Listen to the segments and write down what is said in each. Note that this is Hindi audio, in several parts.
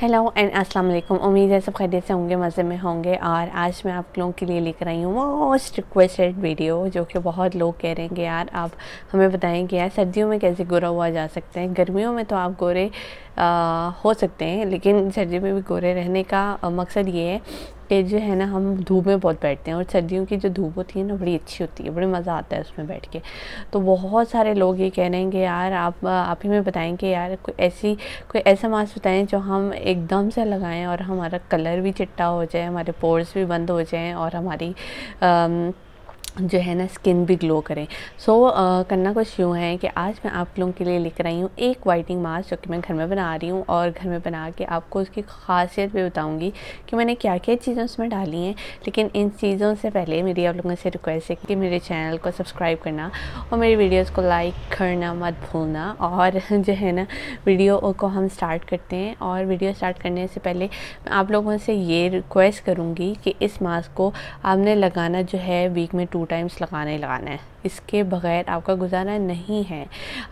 हेलो एंड अस्सलाम वालेकुम उम्मीद है सब खैरियत से होंगे मज़े में होंगे और आज मैं आप लोगों के लिए लेकर आई हूँ मोस्ट रिक्वेस्टेड वीडियो जो कि बहुत लोग कह रहे हैं कि यार आप हमें बताएं कि यार सर्दियों में कैसे गोरा हुआ जा सकते हैं गर्मियों में तो आप गोरे आ, हो सकते हैं लेकिन सर्दियों में भी गोरे रहने का मकसद ये है कि जो है ना हम धूप में बहुत बैठते हैं और सर्दियों की जो धूप होती है ना बड़ी अच्छी होती है बड़ी मज़ा आता है उसमें बैठ के तो बहुत सारे लोग ये कह रहे हैं कि यार आप आप ही में बताएं कि यार कोई ऐसी कोई ऐसा मास्क बताएं जो हम एकदम से लगाएं और हमारा कलर भी चिट्टा हो जाए हमारे पोर्स भी बंद हो जाएँ और हमारी आ, जो है ना स्किन भी ग्लो करें सो so, uh, करना कुछ यूँ है कि आज मैं आप लोगों के लिए लिख रही हूँ एक वाइटिंग मास्क जो कि मैं घर में बना रही हूँ और घर में बना के आपको उसकी खासियत भी बताऊँगी कि मैंने क्या क्या चीज़ें उसमें डाली हैं लेकिन इन चीज़ों से पहले मेरी आप लोगों से रिक्वेस्ट है कि मेरे चैनल को सब्सक्राइब करना और मेरी वीडियोज़ को लाइक करना मत भूलना और जो है ना वीडियो को हम स्टार्ट करते हैं और वीडियो स्टार्ट करने से पहले मैं आप लोगों से ये रिक्वेस्ट करूँगी कि इस मास्क को आपने लगाना जो है वीक में टू टाइम्स लगाना ही लगाना है इसके बगैर आपका गुजारा नहीं है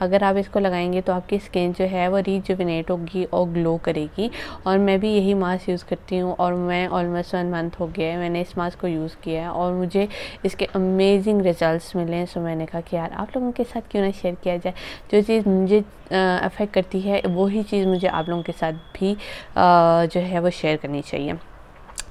अगर आप इसको लगाएंगे तो आपकी स्किन जो है वो रिजुविनेट होगी और ग्लो करेगी और मैं भी यही मास्क यूज़ करती हूँ और मैं ऑलमोस्ट वन मंथ हो गया है मैंने इस मास्क को यूज़ किया है और मुझे इसके अमेजिंग रिजल्ट मिले हैं सो मैंने कहा कि यार आप लोगों के साथ क्यों ना शेयर किया जाए जो चीज़ मुझे अफेक्ट करती है वही चीज़ मुझे आप लोगों के साथ भी आ, जो है वो शेयर करनी चाहिए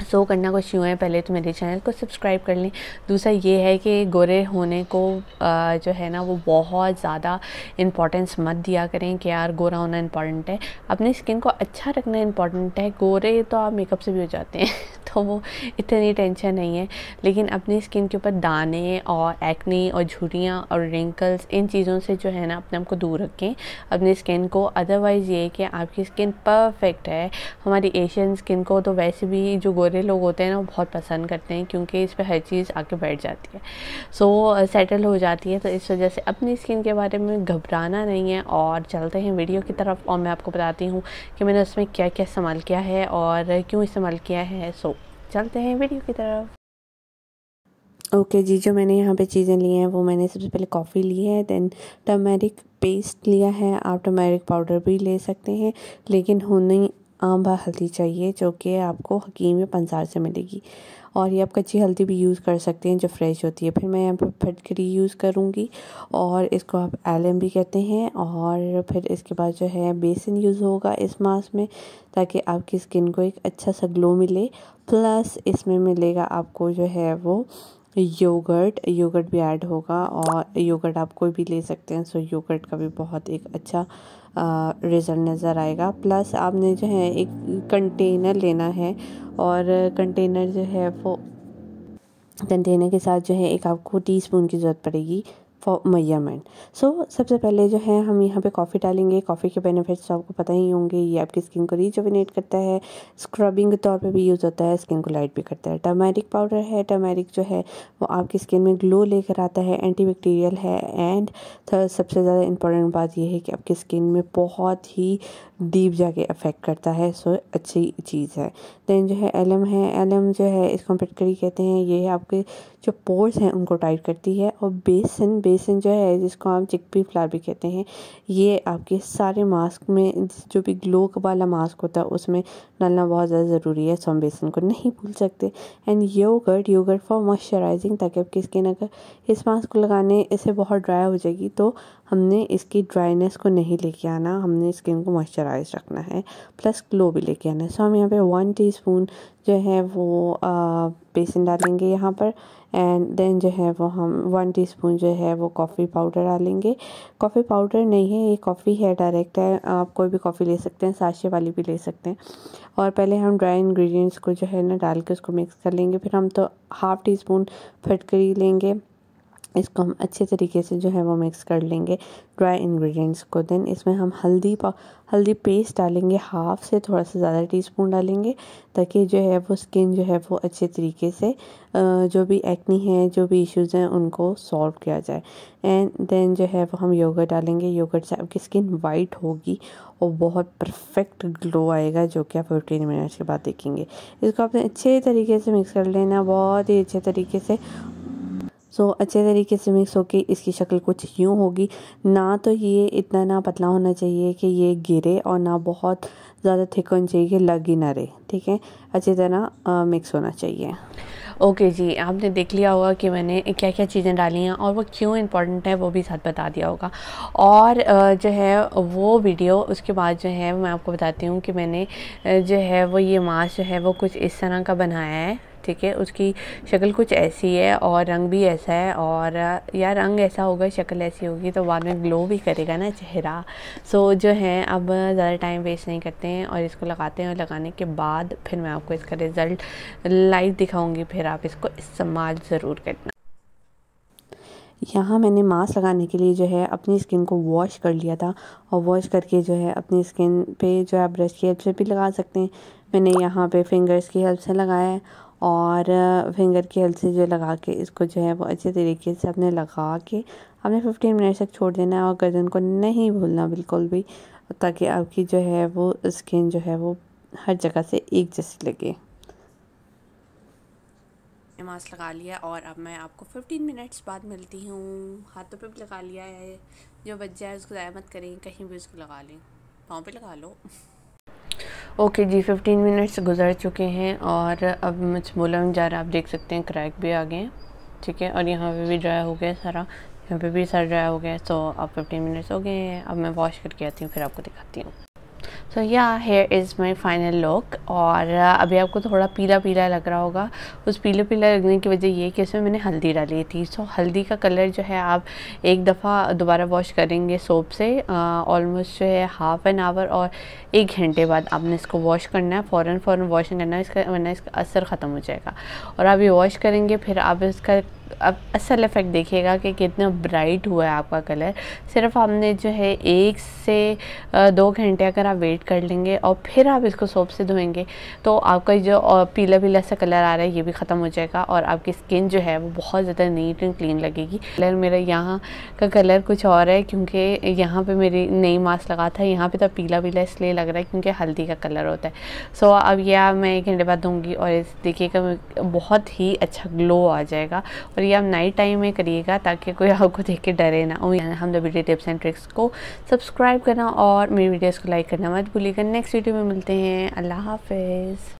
सो so, करना कुछ यूँ है पहले तो मेरे चैनल को सब्सक्राइब कर लें दूसरा ये है कि गोरे होने को आ, जो है ना वो बहुत ज़्यादा इंपॉर्टेंस मत दिया करें कि यार गोरा होना इंपॉर्टेंट है अपनी स्किन को अच्छा रखना इंपॉर्टेंट है गोरे तो आप मेकअप से भी हो जाते हैं तो वो इतनी टेंशन नहीं है लेकिन अपनी स्किन के ऊपर दाने और एक्ने और झुरियाँ और रिंकल्स इन चीज़ों से जो है ना अपने आप को दूर रखें अपनी स्किन को अदरवाइज़ ये कि आपकी स्किन परफेक्ट है हमारी एशियन स्किन को तो वैसे भी जो गोरे लोग होते हैं ना वो बहुत पसंद करते हैं क्योंकि इस पर हर चीज़ आके बैठ जाती है सो so, सेटल हो जाती है तो इस वजह से अपनी स्किन के बारे में घबराना नहीं है और चलते हैं वीडियो की तरफ और मैं आपको बताती हूँ कि मैंने उसमें क्या क्या इस्तेमाल किया है और क्यों इस्तेमाल किया है सो चलते हैं वीडियो की तरफ ओके okay, जी जो मैंने यहाँ पे चीज़ें ली हैं वो मैंने सबसे पहले कॉफ़ी ली है देन टर्मेरिक पेस्ट लिया है आप टर्मेरिक पाउडर भी ले सकते हैं लेकिन होनी आम हल्दी चाहिए जो कि आपको हकीम पंसार से मिलेगी और ये आप कच्ची हल्दी भी यूज़ कर सकते हैं जो फ्रेश होती है फिर मैं यहाँ पर फटकरी यूज़ करूँगी और इसको आप एलम भी कहते हैं और फिर इसके बाद जो है बेसन यूज़ होगा इस मास्क में ताकि आपकी स्किन को एक अच्छा सा ग्लो मिले प्लस इसमें मिलेगा आपको जो है वो योगर्ट योगर्ट भी ऐड होगा और योगर्ट आप कोई भी ले सकते हैं सो योगर्ट का भी बहुत एक अच्छा रिज़ल्ट नज़र आएगा प्लस आपने जो है एक कंटेनर लेना है और कंटेनर जो है वो कंटेनर के साथ जो है एक आपको टी स्पून की ज़रूरत पड़ेगी फॉर मयरमेंट सो सबसे पहले जो है हम यहाँ पे कॉफ़ी डालेंगे कॉफ़ी के बेनिफिट्स तो आपको पता ही होंगे ये आपकी स्किन को रिजोविनेट करता है स्क्रबिंग के तौर पे भी यूज़ होता है स्किन को लाइट भी करता है टर्मेरिक पाउडर है टर्मेरिक जो है वो आपकी स्किन में ग्लो लेकर आता है एंटी बैक्टीरियल है एंड सबसे ज़्यादा इंपॉर्टेंट बात यह है कि आपकी स्किन में बहुत ही डीप जाके अफेक्ट करता है सो अच्छी चीज़ है दैन जो है एलम है एलम जो है इसको हम पिटकरी कहते हैं ये आपके जो पोर्स हैं उनको टाइट करती है और बेसन बेसन जो है जिसको हम चिकपी फ्लावर भी कहते हैं ये आपके सारे मास्क में जो भी ग्लो वाला मास्क होता है उसमें डालना बहुत ज़्यादा ज़रूरी है सो हम बेसन को नहीं भूल सकते and yoghurt yoghurt for moisturising ताकि आपकी स्किन अगर इस मास्क को लगाने इसे बहुत ड्राई हो जाएगी तो हमने इसकी ड्राइनेस को नहीं लेके आना हमने स्किन को मॉइस्चराइज रखना है प्लस ग्लो भी लेके आना है सो हम यहाँ पे वन टीस्पून जो है वो बेसन डालेंगे यहाँ पर एंड देन जो है वो हम वन टीस्पून जो है वो कॉफ़ी पाउडर डालेंगे कॉफ़ी पाउडर नहीं है ये कॉफ़ी है डायरेक्ट है आप कोई भी कॉफ़ी ले सकते हैं साशे वाली भी ले सकते हैं और पहले हम ड्राई इंग्रेडिएंट्स को जो है ना डाल के उसको मिक्स कर लेंगे फिर हम तो हाफ़ टी स्पून फटकरी लेंगे इसको हम अच्छे तरीके से जो है वो मिक्स कर लेंगे ड्राई इंग्रेडिएंट्स को देन इसमें हम हल्दी पा हल्दी पेस्ट डालेंगे हाफ़ से थोड़ा सा ज़्यादा टीस्पून डालेंगे ताकि जो है वो स्किन जो है वो अच्छे तरीके से जो भी एक्नी है जो भी इश्यूज़ हैं उनको सॉल्व किया जाए एंड देन जो है वो हम योगर्ट डालेंगे योगर्ट से आपकी स्किन वाइट होगी और बहुत परफेक्ट ग्लो आएगा जो कि आप फिफ्टीन मिनट्स के बाद देखेंगे इसको आपने अच्छे तरीके से मिक्स कर लेना बहुत ही अच्छे तरीके से सो अच्छे तरीके से मिक्स होके इसकी शक्ल कुछ यूँ होगी ना तो ये इतना ना पतला होना चाहिए कि ये गिरे और ना बहुत ज़्यादा थिक होनी चाहिए कि लग ही ना रहे ठीक है अच्छी तरह मिक्स होना चाहिए ओके okay जी आपने देख लिया होगा कि मैंने क्या क्या चीज़ें डाली हैं और वो क्यों इम्पॉर्टेंट है वो भी साथ बता दिया होगा और जो है वो वीडियो उसके बाद जो है मैं आपको बताती हूँ कि मैंने जो है वो ये मास्क जो है वो कुछ इस तरह का बनाया है ठीक है उसकी शक्ल कुछ ऐसी है और रंग भी ऐसा है और या रंग ऐसा होगा शक्ल ऐसी होगी तो बाद में ग्लो भी करेगा ना चेहरा सो so, जो है अब ज़्यादा टाइम वेस्ट नहीं करते हैं और इसको लगाते हैं और लगाने के बाद फिर मैं आपको इसका रिज़ल्ट लाइव दिखाऊँगी फिर आप इसको इस्तेमाल ज़रूर करना यहाँ मैंने मास्क लगाने के लिए जो है अपनी स्किन को वॉश कर लिया था और वॉश करके जो है अपनी स्किन पे जो है ब्रश की हेल्प से भी लगा सकते हैं मैंने यहाँ पे फिंगर्स की हेल्प से लगाया है और फिंगर की हेल्प से जो लगा के इसको जो है वो अच्छे तरीके से आपने लगा के आपने 15 मिनट तक छोड़ देना है और गर्दन को नहीं भूलना बिल्कुल भी ताकि आपकी जो है वो स्किन जो है वो हर जगह से एक जैसी लगे मास्क लगा लिया और अब मैं आपको 15 मिनट्स बाद मिलती हूँ हाथों पे भी लगा लिया है जो बच जाए उसको ज़्यादा मत करें कहीं भी उसको लगा लें पाँव पे लगा लो ओके जी 15 मिनट्स गुजर चुके हैं और अब बोला में जा रहा आप देख सकते हैं क्रैक भी आ गए हैं ठीक है और यहाँ पे भी ड्राई हो गया सारा यहाँ पे भी सारा ड्राई हो गया है तो अब 15 मिनट्स हो गए हैं अब मैं वॉश करके आती हूँ फिर आपको दिखाती हूँ so yeah here is my final look और uh, अभी आपको थोड़ा पीला पीला लग रहा होगा उस पीले पीला लगने की वजह ये कि इसमें मैंने हल्दी डाली थी सो so, हल्दी का कलर जो है आप एक दफ़ा दोबारा वॉश करेंगे सोप से ऑलमोस्ट uh, जो है हाफ़ एन आवर और एक घंटे बाद आपने इसको वॉश करना है फ़ौर फ़ौर वॉशिंग करना है इसका वरना इसका असर ख़त्म हो जाएगा और आप ये वॉश करेंगे फिर आप इसका अब असल इफ़ेक्ट देखिएगा कि कितना ब्राइट हुआ है आपका कलर सिर्फ हमने जो है एक से दो घंटे अगर आप वेट कर लेंगे और फिर आप इसको सोप से धोएंगे तो आपका जो पीला पीला सा कलर आ रहा है ये भी ख़त्म हो जाएगा और आपकी स्किन जो है वो बहुत ज़्यादा नीट एंड क्लीन लगेगी कलर मेरा यहाँ का कलर कुछ और है क्योंकि यहाँ पर मेरी नई मास्क लगा था यहाँ पर तो पीला पीला इसलिए लग रहा है क्योंकि हल्दी का कलर होता है सो so, अब यह मैं एक घंटे बाद दूँगी और इस देखिएगा बहुत ही अच्छा ग्लो आ जाएगा और और ये आप नाइट टाइम में करिएगा ताकि कोई आपको देख के डरे ना हो हम डी टिप्स एंड ट्रिक्स को सब्सक्राइब करना और मेरी वीडियोज़ को लाइक करना मत भूलिएगा नेक्स्ट वीडियो में मिलते हैं अल्लाह हाफिज़